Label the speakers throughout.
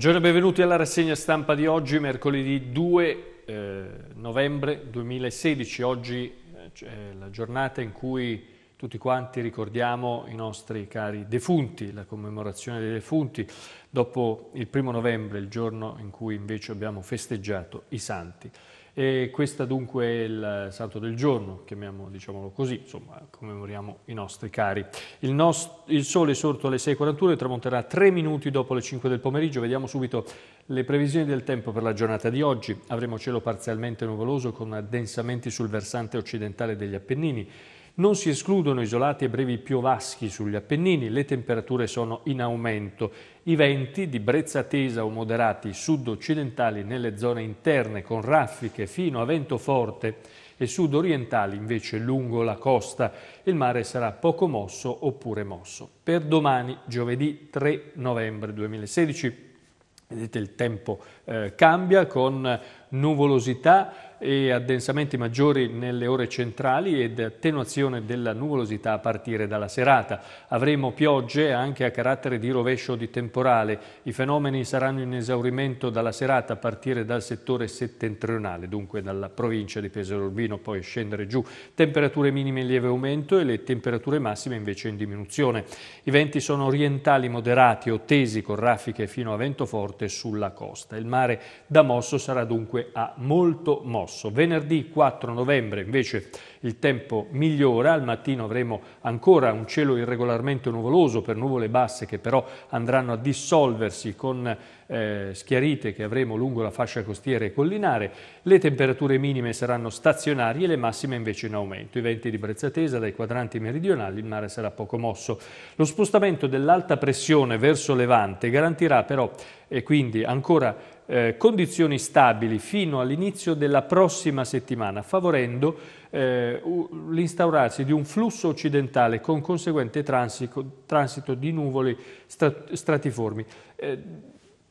Speaker 1: Buongiorno e benvenuti alla rassegna stampa di oggi, mercoledì 2 eh, novembre 2016. Oggi eh, è la giornata in cui tutti quanti ricordiamo i nostri cari defunti, la commemorazione dei defunti, dopo il primo novembre, il giorno in cui invece abbiamo festeggiato i santi. E questo dunque è il santo del giorno, chiamiamo, diciamolo così, insomma commemoriamo i nostri cari. Il, nost il sole è sorto alle 6.41 e tramonterà tre minuti dopo le 5 del pomeriggio. Vediamo subito le previsioni del tempo per la giornata di oggi. Avremo cielo parzialmente nuvoloso con addensamenti sul versante occidentale degli Appennini. Non si escludono isolati e brevi piovaschi sugli Appennini, le temperature sono in aumento. I venti di brezza tesa o moderati sud-occidentali nelle zone interne con raffiche fino a vento forte e sud-orientali invece lungo la costa. Il mare sarà poco mosso oppure mosso. Per domani, giovedì 3 novembre 2016, Vedete il tempo eh, cambia con nuvolosità e addensamenti maggiori nelle ore centrali ed attenuazione della nuvolosità a partire dalla serata. Avremo piogge anche a carattere di rovescio di temporale. I fenomeni saranno in esaurimento dalla serata a partire dal settore settentrionale, dunque dalla provincia di Pesaro Urbino, poi scendere giù. Temperature minime in lieve aumento e le temperature massime invece in diminuzione. I venti sono orientali moderati o tesi con raffiche fino a vento forte sulla costa. Il mare da mosso sarà dunque dunque ha molto mosso. Venerdì 4 novembre invece il tempo migliora, al mattino avremo ancora un cielo irregolarmente nuvoloso per nuvole basse che però andranno a dissolversi con eh, schiarite che avremo lungo la fascia costiera e collinare, le temperature minime saranno stazionarie e le massime invece in aumento. I venti di brezza tesa dai quadranti meridionali, il mare sarà poco mosso. Lo spostamento dell'alta pressione verso Levante garantirà però e quindi ancora eh, condizioni stabili fino all'inizio della prossima settimana, favorendo eh, l'instaurarsi di un flusso occidentale con conseguente transito, transito di nuvole strat stratiformi. Eh,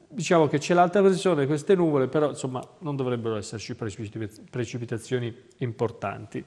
Speaker 1: diciamo che c'è l'alta pressione queste nuvole, però insomma, non dovrebbero esserci precipitazioni importanti.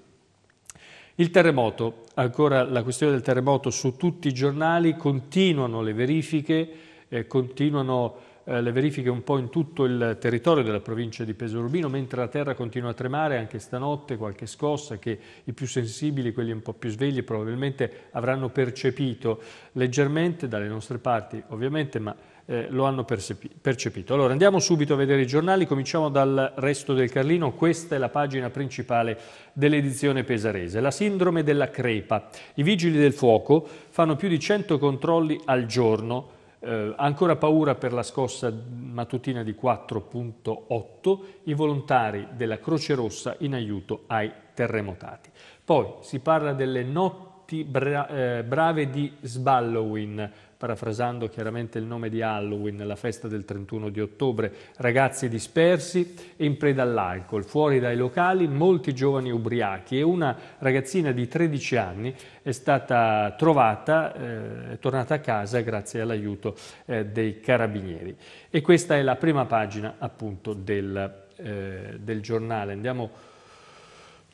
Speaker 1: Il terremoto, ancora la questione del terremoto su tutti i giornali, continuano le verifiche, eh, continuano eh, le verifiche un po' in tutto il territorio della provincia di Pesorubino, mentre la terra continua a tremare anche stanotte, qualche scossa che i più sensibili, quelli un po' più svegli, probabilmente avranno percepito leggermente dalle nostre parti, ovviamente, ma eh, lo hanno percepito. Allora andiamo subito a vedere i giornali, cominciamo dal resto del Carlino, questa è la pagina principale dell'edizione pesarese, la sindrome della crepa. I vigili del fuoco fanno più di 100 controlli al giorno eh, ancora paura per la scossa mattutina di 4.8, i volontari della Croce Rossa in aiuto ai terremotati. Poi si parla delle notti notti bra eh, brave di Sballowin, parafrasando chiaramente il nome di Halloween, la festa del 31 di ottobre, ragazzi dispersi e in preda all'alcol, fuori dai locali molti giovani ubriachi e una ragazzina di 13 anni è stata trovata, eh, è tornata a casa grazie all'aiuto eh, dei carabinieri. E questa è la prima pagina appunto del, eh, del giornale. Andiamo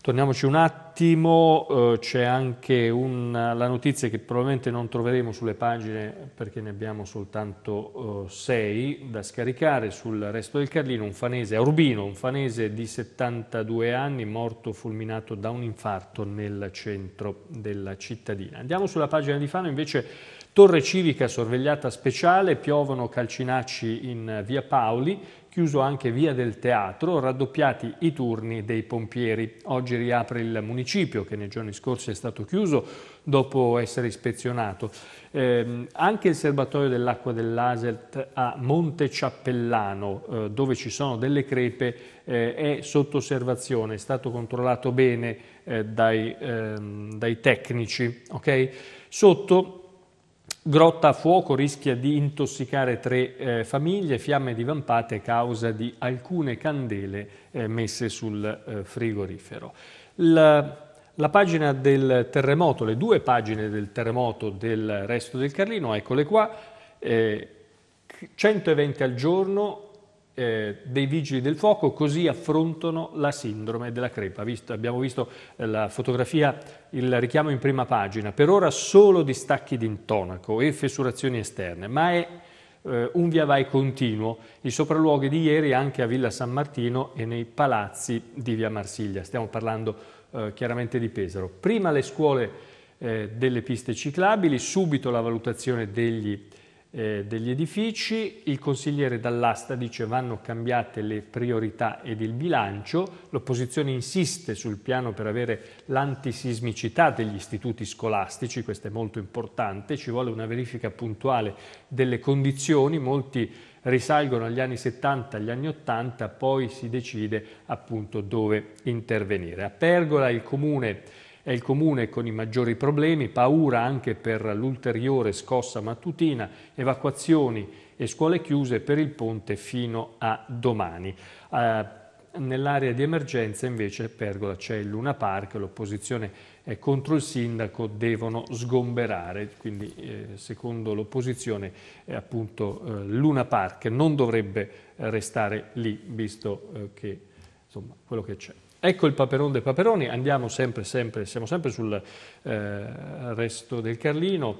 Speaker 1: Torniamoci un attimo, eh, c'è anche un, la notizia che probabilmente non troveremo sulle pagine perché ne abbiamo soltanto 6 eh, da scaricare sul resto del Carlino, un fanese, a Urbino, un fanese di 72 anni morto fulminato da un infarto nel centro della cittadina. Andiamo sulla pagina di Fano invece Torre Civica sorvegliata speciale, piovono calcinacci in via Paoli, chiuso anche via del teatro, raddoppiati i turni dei pompieri. Oggi riapre il municipio che nei giorni scorsi è stato chiuso dopo essere ispezionato. Eh, anche il serbatoio dell'acqua dell'Aselt a Monte Ciappellano, eh, dove ci sono delle crepe, eh, è sotto osservazione, è stato controllato bene eh, dai, ehm, dai, tecnici. Okay? Sotto Grotta a fuoco rischia di intossicare tre eh, famiglie, fiamme divampate a causa di alcune candele eh, messe sul eh, frigorifero. La, la, pagina del terremoto, le due pagine del terremoto del resto del Carlino, eccole qua, 120 eh, al giorno, eh, dei vigili del fuoco così affrontano la sindrome della crepa. Visto, abbiamo visto eh, la fotografia, il richiamo in prima pagina, per ora solo distacchi d'intonaco e fessurazioni esterne, ma è eh, un via vai continuo, i sopralluoghi di ieri anche a Villa San Martino e nei palazzi di via Marsiglia, stiamo parlando eh, chiaramente di Pesaro. Prima le scuole eh, delle piste ciclabili, subito la valutazione degli eh, degli edifici, il consigliere dall'asta dice vanno cambiate le priorità ed il bilancio, l'opposizione insiste sul piano per avere l'antisismicità degli istituti scolastici, questo è molto importante, ci vuole una verifica puntuale delle condizioni, molti risalgono agli anni 70, agli anni 80, poi si decide appunto dove intervenire. A Pergola il comune è il comune con i maggiori problemi, paura anche per l'ulteriore scossa mattutina, evacuazioni e scuole chiuse per il ponte fino a domani. Eh, Nell'area di emergenza invece Pergola c'è il Luna Park, l'opposizione è contro il sindaco, devono sgomberare, quindi eh, secondo l'opposizione eh, appunto eh, Luna Park non dovrebbe eh, restare lì, visto eh, che insomma, quello che c'è. Ecco il Paperone dei paperoni, andiamo sempre, sempre, siamo sempre sul eh, resto del Carlino.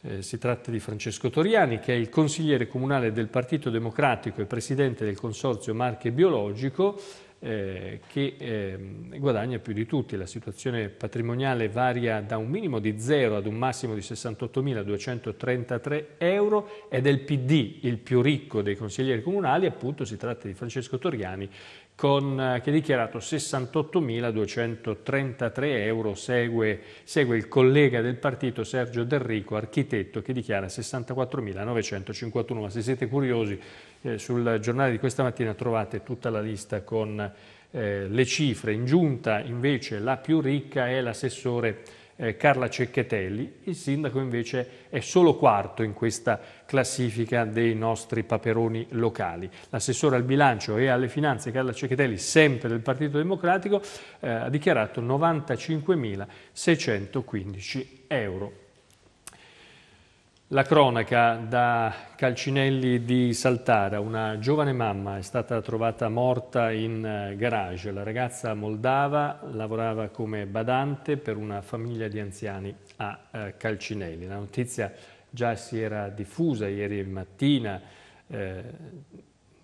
Speaker 1: Eh, si tratta di Francesco Toriani, che è il consigliere comunale del Partito Democratico e presidente del Consorzio Marche Biologico, eh, che eh, guadagna più di tutti. La situazione patrimoniale varia da un minimo di 0 ad un massimo di 68.233 euro ed è il PD il più ricco dei consiglieri comunali, appunto si tratta di Francesco Toriani con, eh, che ha dichiarato 68.233 euro, segue, segue, il collega del partito Sergio D'Enrico, architetto, che dichiara 64.951. Ma se siete curiosi, eh, sul giornale di questa mattina trovate tutta la lista con eh, le cifre. In giunta invece la più ricca è l'assessore eh, Carla Cecchetelli, il sindaco invece è solo quarto in questa classifica dei nostri paperoni locali. L'assessore al bilancio e alle finanze Carla Cecchetelli, sempre del Partito Democratico, eh, ha dichiarato 95.615 euro la cronaca da Calcinelli di Saltara, una giovane mamma è stata trovata morta in eh, garage. La ragazza moldava lavorava come badante per una famiglia di anziani a eh, Calcinelli. La notizia già si era diffusa ieri mattina, eh,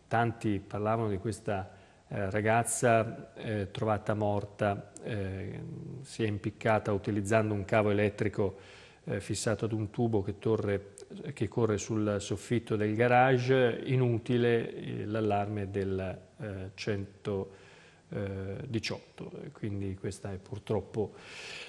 Speaker 1: tanti parlavano di questa eh, ragazza eh, trovata morta, si è impiccata utilizzando un cavo elettrico eh, fissato ad un tubo che, torre, che, corre sul soffitto del garage, inutile eh, l'allarme del 118. Eh, eh, Quindi questa è purtroppo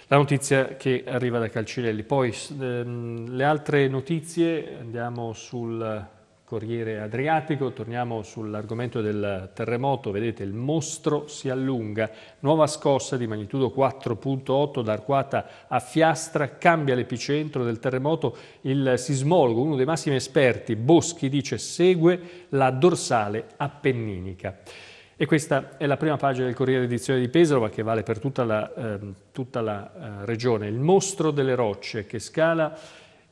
Speaker 1: la notizia che arriva da Calcinelli. Poi ehm, le altre notizie, andiamo sul Corriere Adriatico, torniamo sull'argomento del terremoto, vedete il mostro si allunga, nuova scossa di magnitudo 4.8 da a Fiastra, cambia l'epicentro del terremoto, il sismologo, uno dei massimi esperti, Boschi, dice segue la dorsale appenninica. E questa è la prima pagina del Corriere Edizione di Pesaro, ma che vale per tutta la, eh, tutta la eh, regione. Il mostro delle rocce che scala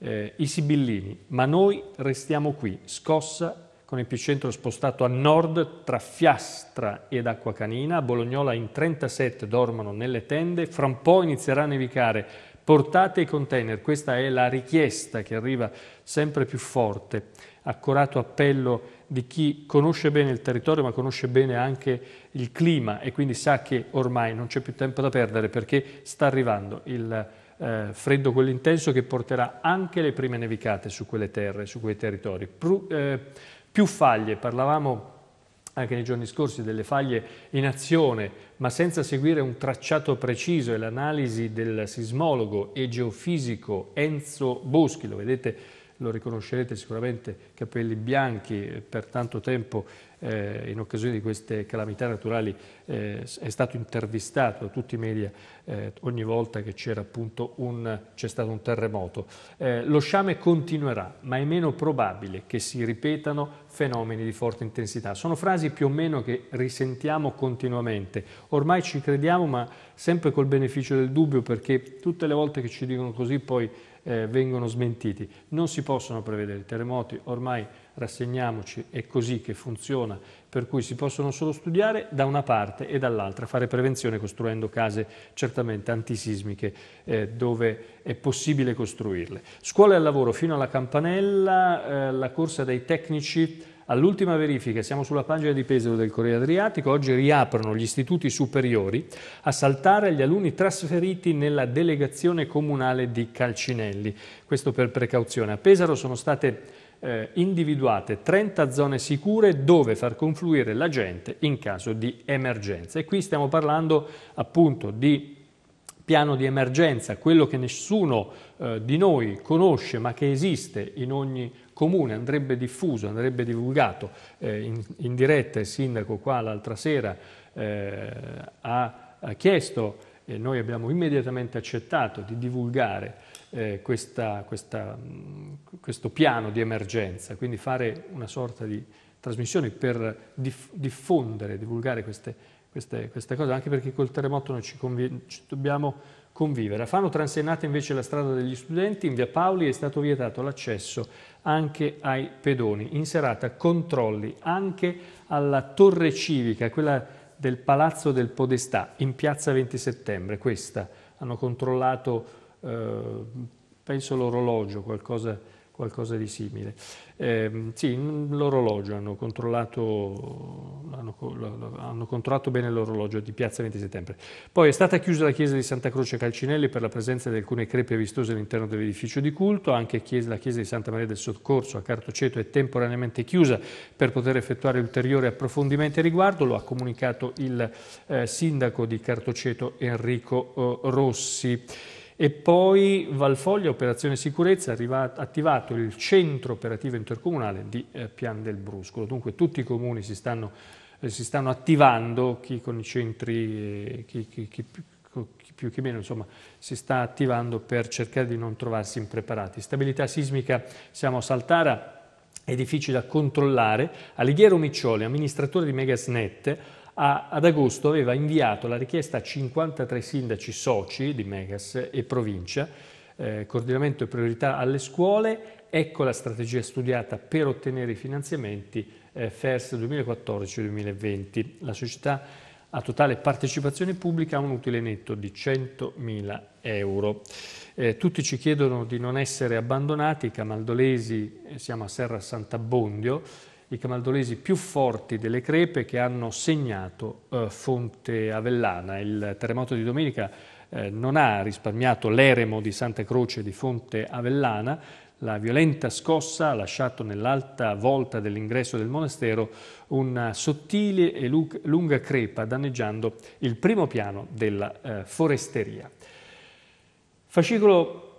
Speaker 1: eh, i Sibillini, ma noi restiamo qui, scossa con il epicentro spostato a nord tra Fiastra ed Acqua Canina, Bolognola in 37 dormono nelle tende, fra un po' inizierà a nevicare, portate i container, questa è la richiesta che arriva sempre più forte, accorato appello di chi conosce bene il territorio ma conosce bene anche il clima e quindi sa che ormai non c'è più tempo da perdere perché sta arrivando il eh, freddo quello intenso che porterà anche le prime nevicate su quelle terre, su quei territori. Pru, eh, più faglie, parlavamo anche nei giorni scorsi delle faglie in azione, ma senza seguire un tracciato preciso e l'analisi del sismologo e geofisico Enzo Boschi, lo vedete, lo riconoscerete sicuramente, capelli bianchi eh, per tanto tempo eh, in occasione di queste calamità naturali eh, è stato intervistato da tutti i media eh, ogni volta che c'è stato un terremoto. Eh, lo sciame continuerà, ma è meno probabile che si ripetano fenomeni di forte intensità. Sono frasi più o meno che risentiamo continuamente. Ormai ci crediamo, ma sempre col beneficio del dubbio, perché tutte le volte che ci dicono così poi eh, vengono smentiti. Non si possono prevedere i terremoti, ormai rassegniamoci, è così che funziona, per cui si possono solo studiare da una parte e dall'altra, fare prevenzione costruendo case certamente antisismiche eh, dove è possibile costruirle. Scuole al lavoro fino alla campanella, eh, la corsa dei tecnici All'ultima verifica, siamo sulla pagina di Pesaro del Corriere Adriatico, oggi riaprono gli istituti superiori a saltare gli alunni trasferiti nella delegazione comunale di Calcinelli. Questo per precauzione. A Pesaro sono state eh, individuate 30 zone sicure dove far confluire la gente in caso di emergenza. E qui stiamo parlando appunto di piano di emergenza, quello che nessuno eh, di noi conosce ma che esiste in ogni comune, andrebbe diffuso, andrebbe divulgato. Eh, in, in, diretta il sindaco qua l'altra sera eh, ha, ha, chiesto e noi abbiamo immediatamente accettato di divulgare eh, questa, questa, questo piano di emergenza, quindi fare una sorta di trasmissione per diff diffondere, divulgare queste queste, queste cose, anche perché col terremoto noi ci, ci dobbiamo convivere. A Fano transennata invece la strada degli studenti, in via Paoli è stato vietato l'accesso anche ai pedoni. In serata controlli anche alla torre civica, quella del Palazzo del Podestà, in piazza 20 settembre, questa. Hanno controllato, eh, penso, l'orologio, qualcosa qualcosa di simile. Eh, sì, l'orologio, hanno controllato, hanno, hanno controllato bene l'orologio di Piazza 20 Settembre. Poi è stata chiusa la chiesa di Santa Croce Calcinelli per la presenza di alcune crepe vistose all'interno dell'edificio di culto, anche la chiesa di Santa Maria del Soccorso a Cartoceto è temporaneamente chiusa per poter effettuare ulteriori approfondimenti a riguardo, lo ha comunicato il eh, sindaco di Cartoceto Enrico eh, Rossi. E poi Valfoglia, operazione sicurezza, ha attivato il centro operativo intercomunale di eh, Pian del Bruscolo. Dunque tutti i comuni si stanno, eh, si stanno attivando, chi con i centri, eh, chi, chi, chi, chi, più che meno, insomma, si sta attivando per cercare di non trovarsi impreparati. Stabilità sismica, siamo a Saltara, è difficile da controllare. Alighiero Miccioli, amministratore di Megasnet, a, ad agosto aveva inviato la richiesta a 53 sindaci soci di Megas e provincia, eh, coordinamento e priorità alle scuole, ecco la strategia studiata per ottenere i finanziamenti eh, FERS 2014-2020. La società a totale partecipazione pubblica ha un utile netto di 100.000 euro. Eh, tutti ci chiedono di non essere abbandonati, camaldolesi, eh, siamo a Serra Sant'Abbondio, i camaldolesi più forti delle crepe che hanno segnato eh, Fonte Avellana. Il terremoto di domenica eh, non ha risparmiato l'eremo di Santa Croce di Fonte Avellana. La violenta scossa ha lasciato nell'alta volta dell'ingresso del monastero una sottile e lunga crepa danneggiando il primo piano della eh, foresteria. Fascicolo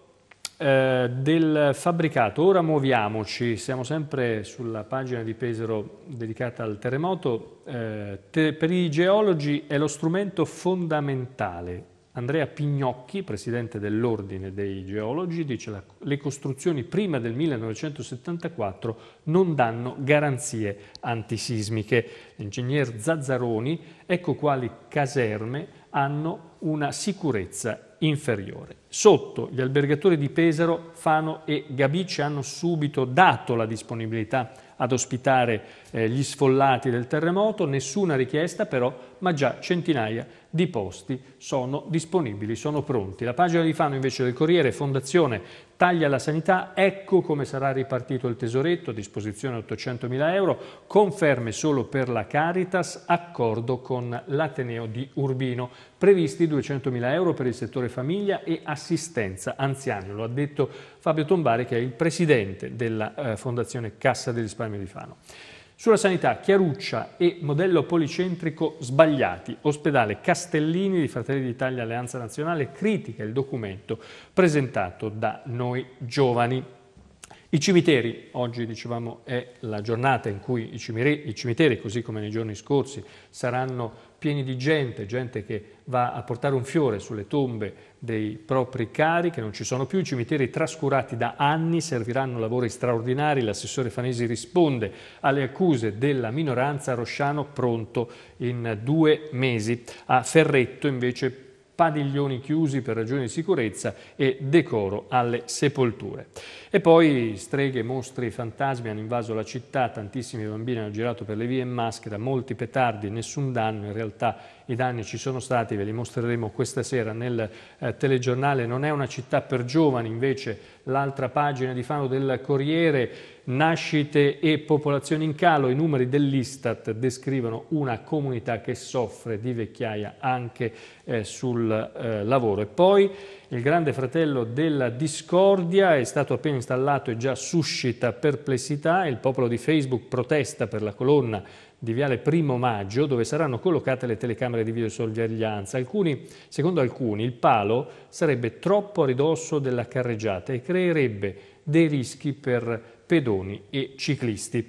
Speaker 1: eh, del fabbricato. Ora muoviamoci, siamo sempre sulla pagina di Pesaro dedicata al terremoto. Eh, te, per i geologi è lo strumento fondamentale. Andrea Pignocchi, presidente dell'Ordine dei Geologi, dice che le costruzioni prima del 1974 non danno garanzie antisismiche. L'ingegner Zazzaroni, ecco quali caserme hanno una sicurezza inferiore. Sotto gli albergatori di Pesaro, Fano e Gabice hanno subito dato la disponibilità ad ospitare eh, gli sfollati del terremoto, nessuna richiesta però, ma già centinaia di posti sono disponibili, sono pronti. La pagina di Fano invece del Corriere, Fondazione taglia la sanità, ecco come sarà ripartito il tesoretto, a disposizione 800.000 euro, conferme solo per la Caritas, accordo con l'Ateneo di Urbino, previsti 200.000 euro per il settore famiglia e assistenza anziani, lo ha detto Fabio Tombari che è il presidente della eh, Fondazione Cassa degli Risparmiatori risparmio di Fano. Sulla sanità, Chiaruccia e modello policentrico sbagliati. Ospedale Castellini di Fratelli d'Italia Alleanza Nazionale critica il documento presentato da noi giovani. I cimiteri, oggi dicevamo è la giornata in cui i cimiteri, i cimiteri, così come nei giorni scorsi, saranno pieni di gente, gente che va a portare un fiore sulle tombe dei propri cari che non ci sono più, i cimiteri trascurati da anni serviranno lavori straordinari, l'assessore Fanesi risponde alle accuse della minoranza, Rosciano pronto in due mesi, a Ferretto invece padiglioni chiusi per ragioni di sicurezza e decoro alle sepolture. E poi streghe, mostri, fantasmi hanno invaso la città, tantissimi bambini hanno girato per le vie in maschera, molti petardi, nessun danno, in realtà i danni ci sono stati, ve li mostreremo questa sera nel eh, telegiornale, non è una città per giovani, invece l'altra pagina di Fano del Corriere, nascite e popolazione in calo, i numeri dell'Istat descrivono una comunità che soffre di vecchiaia anche eh, sul eh, lavoro. E poi il grande fratello della discordia è stato appena installato e già suscita perplessità, il popolo di Facebook protesta per la colonna di Viale Primo Maggio, dove saranno collocate le telecamere di videosorveglianza. Alcuni, secondo alcuni, il palo sarebbe troppo a ridosso della carreggiata e creerebbe dei rischi per pedoni e ciclisti.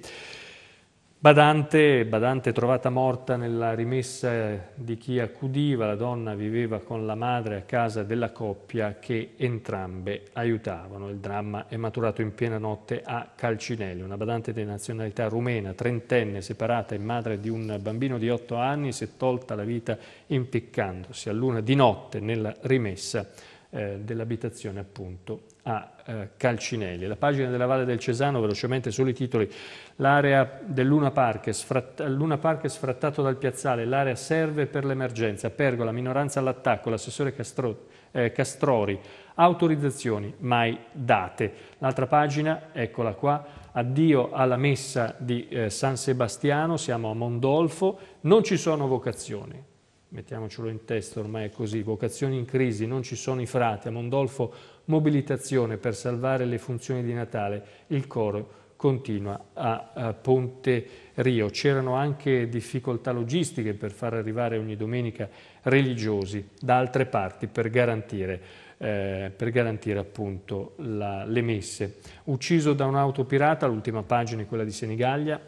Speaker 1: Badante, badante trovata morta nella rimessa di chi accudiva, la donna viveva con la madre a casa della coppia che entrambe aiutavano. Il dramma è maturato in piena notte a Calcinelli. Una badante di nazionalità rumena, trentenne, separata e madre di un bambino di otto anni, si è tolta la vita impiccandosi a luna di notte nella rimessa eh, dell'abitazione appunto a eh, Calcinelli. La pagina della Valle del Cesano, velocemente solo i titoli, l'area del Luna Park, sfrat- Luna Park sfrattato dal piazzale, l'area serve per l'emergenza, pergola, minoranza all'attacco, l'assessore Castro- eh, Castrori, autorizzazioni mai date. L'altra pagina, eccola qua, addio alla messa di eh, San Sebastiano, siamo a Mondolfo, non ci sono vocazioni, mettiamocelo in testa, ormai è così, vocazioni in crisi, non ci sono i frati, a Mondolfo mobilitazione per salvare le funzioni di Natale, il coro continua a, a Ponte Rio. C'erano anche difficoltà logistiche per far arrivare ogni domenica religiosi da altre parti per garantire, eh, per garantire appunto la, le messe. Ucciso da un'auto pirata, l'ultima pagina è quella di Senigallia,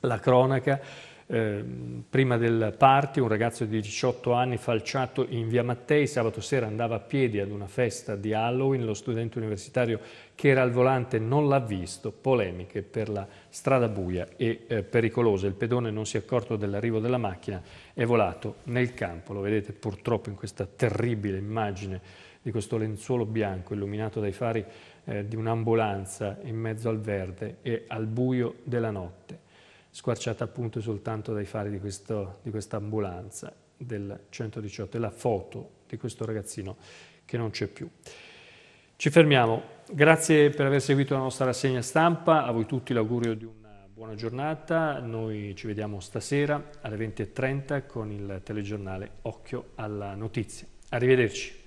Speaker 1: la cronaca, Ehm, prima del party un ragazzo di 18 anni falciato in via Mattei, sabato sera andava a piedi ad una festa di Halloween, lo studente universitario che era al volante non l'ha visto, polemiche per la strada buia e eh, pericolosa, il pedone non si è accorto dell'arrivo della macchina, è volato nel campo, lo vedete purtroppo in questa terribile immagine di questo lenzuolo bianco illuminato dai fari eh, di un'ambulanza in mezzo al verde e al buio della notte squarciata appunto soltanto dai fari di, questo, di questa ambulanza del 118 e la foto di questo ragazzino che non c'è più. Ci fermiamo, grazie per aver seguito la nostra rassegna stampa, a voi tutti l'augurio di una buona giornata, noi ci vediamo stasera alle 20.30 con il telegiornale Occhio alla Notizia. Arrivederci.